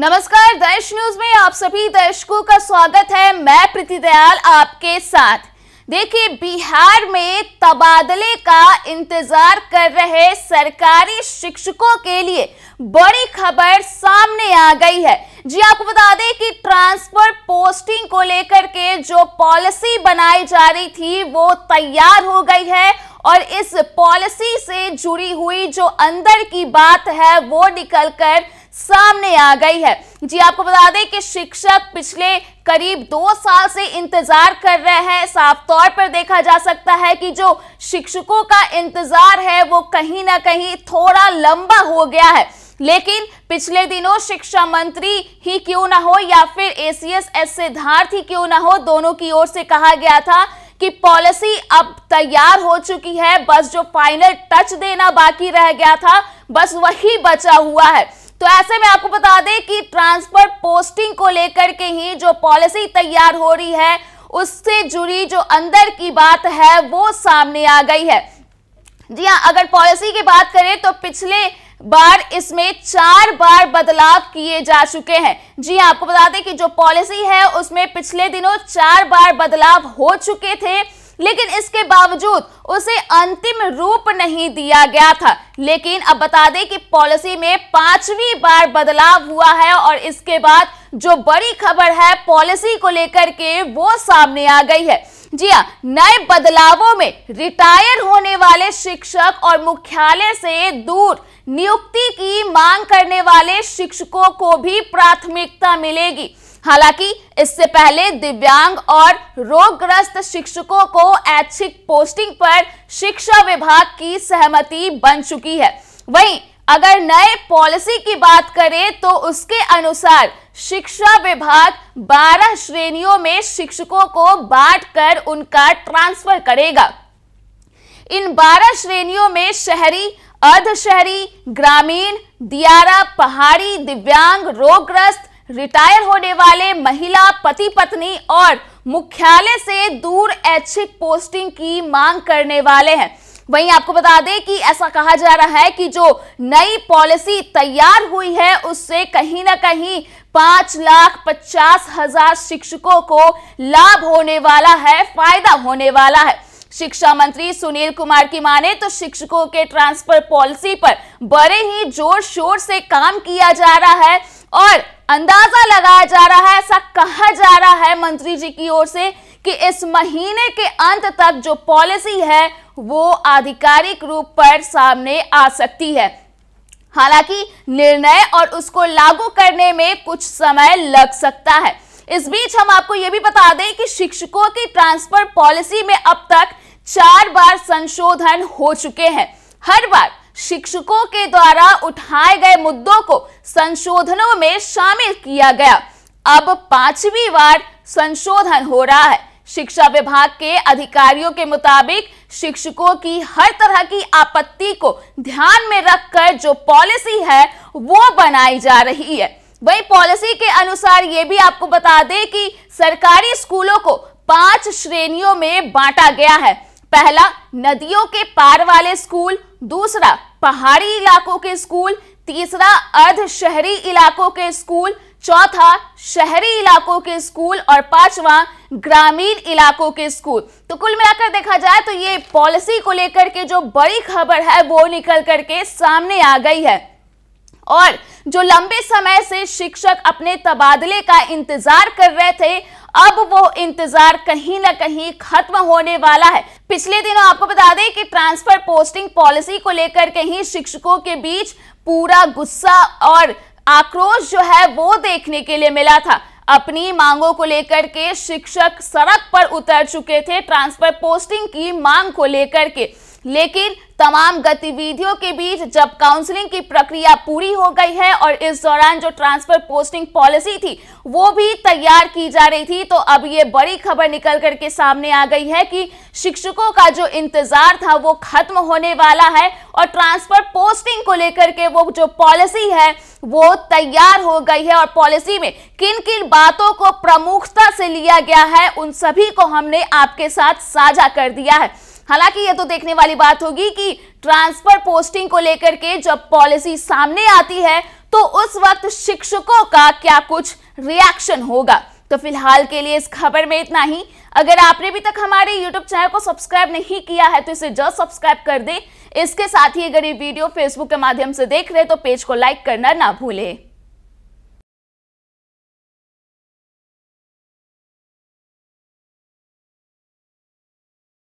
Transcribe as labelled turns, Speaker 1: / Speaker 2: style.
Speaker 1: नमस्कार देश न्यूज में आप सभी दर्शकों का स्वागत है मैं प्रीति दयाल आपके साथ देखिए बिहार में तबादले का इंतजार कर रहे सरकारी शिक्षकों के लिए बड़ी खबर सामने आ गई है जी आपको बता दें कि ट्रांसफर पोस्टिंग को लेकर के जो पॉलिसी बनाई जा रही थी वो तैयार हो गई है और इस पॉलिसी से जुड़ी हुई जो अंदर की बात है वो निकलकर कर सामने आ गई है जी आपको बता दें कि शिक्षक पिछले करीब दो साल से इंतजार कर रहे हैं साफ तौर पर देखा जा सकता है कि जो शिक्षकों का इंतजार है वो कहीं ना कहीं थोड़ा लंबा हो गया है लेकिन पिछले दिनों शिक्षा मंत्री ही क्यों ना हो या फिर ए एस एस सिद्धार्थ ही क्यों ना हो दोनों की ओर से कहा गया था कि पॉलिसी अब तैयार हो चुकी है बस जो फाइनल टच देना बाकी रह गया था बस वही बचा हुआ है तो ऐसे में आपको बता दें कि ट्रांसफर पोस्टिंग को लेकर के ही जो पॉलिसी तैयार हो रही है उससे जुड़ी जो अंदर की बात है वो सामने आ गई है जी हाँ अगर पॉलिसी की बात करें तो पिछले बार इसमें चार बार बदलाव किए जा चुके हैं जी हाँ, आपको बता दें कि जो पॉलिसी है उसमें पिछले दिनों चार बार बदलाव हो चुके थे लेकिन इसके बावजूद उसे अंतिम रूप नहीं दिया गया था लेकिन अब बता दें कि पॉलिसी में पांचवी बार बदलाव हुआ है और इसके बाद जो बड़ी खबर है पॉलिसी को लेकर के वो सामने आ गई है जी हाँ नए बदलावों में रिटायर होने वाले शिक्षक और मुख्यालय से दूर नियुक्ति की मांग करने वाले शिक्षकों को भी प्राथमिकता मिलेगी हालांकि इससे पहले दिव्यांग और रोगग्रस्त शिक्षकों को ऐच्छिक पोस्टिंग पर शिक्षा विभाग की सहमति बन चुकी है वहीं अगर नए पॉलिसी की बात करें तो उसके अनुसार शिक्षा विभाग 12 श्रेणियों में शिक्षकों को बांटकर उनका ट्रांसफर करेगा इन 12 श्रेणियों में शहरी अर्ध शहरी ग्रामीण दियारा पहाड़ी दिव्यांग रोगग्रस्त रिटायर होने वाले महिला पति पत्नी और मुख्यालय से दूर ऐच्छिक पोस्टिंग की मांग करने वाले हैं वहीं आपको बता दें कि ऐसा कहा जा रहा है कि जो नई पॉलिसी तैयार हुई है उससे कहीं ना कहीं पांच लाख पचास हजार शिक्षकों को लाभ होने वाला है फायदा होने वाला है शिक्षा मंत्री सुनील कुमार की माने तो शिक्षकों के ट्रांसफर पॉलिसी पर बड़े ही जोर शोर से काम किया जा रहा है और अंदाजा लगाया जा रहा है ऐसा कहा जा रहा है मंत्री जी की ओर से कि इस महीने के अंत तक जो पॉलिसी है वो आधिकारिक रूप पर सामने आ सकती है हालांकि निर्णय और उसको लागू करने में कुछ समय लग सकता है इस बीच हम आपको यह भी बता दें कि शिक्षकों की ट्रांसफर पॉलिसी में अब तक चार बार संशोधन हो चुके हैं हर बार शिक्षकों के द्वारा उठाए गए मुद्दों को संशोधनों में शामिल किया गया अब पांचवी बार संशोधन हो रहा है शिक्षा विभाग के अधिकारियों के मुताबिक शिक्षकों की हर तरह की आपत्ति को ध्यान में रखकर जो पॉलिसी है वो बनाई जा रही है वही पॉलिसी के अनुसार ये भी आपको बता दें कि सरकारी स्कूलों को पांच श्रेणियों में बांटा गया है पहला नदियों के पार वाले स्कूल दूसरा पहाड़ी इलाकों के स्कूल तीसरा अर्ध शहरी इलाकों के स्कूल चौथा शहरी इलाकों के स्कूल और पांचवा ग्रामीण इलाकों के स्कूल तो कुल मिलाकर देखा जाए तो ये पॉलिसी को लेकर के जो बड़ी खबर है वो निकल करके सामने आ गई है और जो लंबे समय से शिक्षक अपने तबादले का इंतजार कर रहे थे अब वो इंतजार कहीं ना कहीं खत्म होने वाला है पिछले दिनों आपको बता दें कि ट्रांसफर पोस्टिंग पॉलिसी को लेकर कहीं शिक्षकों के बीच पूरा गुस्सा और आक्रोश जो है वो देखने के लिए मिला था अपनी मांगों को लेकर के शिक्षक सड़क पर उतर चुके थे ट्रांसफर पोस्टिंग की मांग को लेकर के लेकिन तमाम गतिविधियों के बीच जब काउंसलिंग की प्रक्रिया पूरी हो गई है और इस दौरान जो ट्रांसफर पोस्टिंग पॉलिसी थी वो भी तैयार की जा रही थी तो अब ये बड़ी खबर निकल करके सामने आ गई है कि शिक्षकों का जो इंतजार था वो खत्म होने वाला है और ट्रांसफर पोस्टिंग को लेकर के वो जो पॉलिसी है वो तैयार हो गई है और पॉलिसी में किन किन बातों को प्रमुखता से लिया गया है उन सभी को हमने आपके साथ साझा कर दिया है हालांकि ये तो देखने वाली बात होगी कि ट्रांसफर पोस्टिंग को लेकर के जब पॉलिसी सामने आती है तो उस वक्त शिक्षकों का क्या कुछ रिएक्शन होगा तो फिलहाल के लिए इस खबर में इतना ही अगर आपने अभी तक हमारे YouTube चैनल को सब्सक्राइब नहीं किया है तो इसे जस्ट सब्सक्राइब कर दें इसके साथ ही अगर ये वीडियो फेसबुक के माध्यम से देख रहे तो पेज को लाइक करना ना भूलें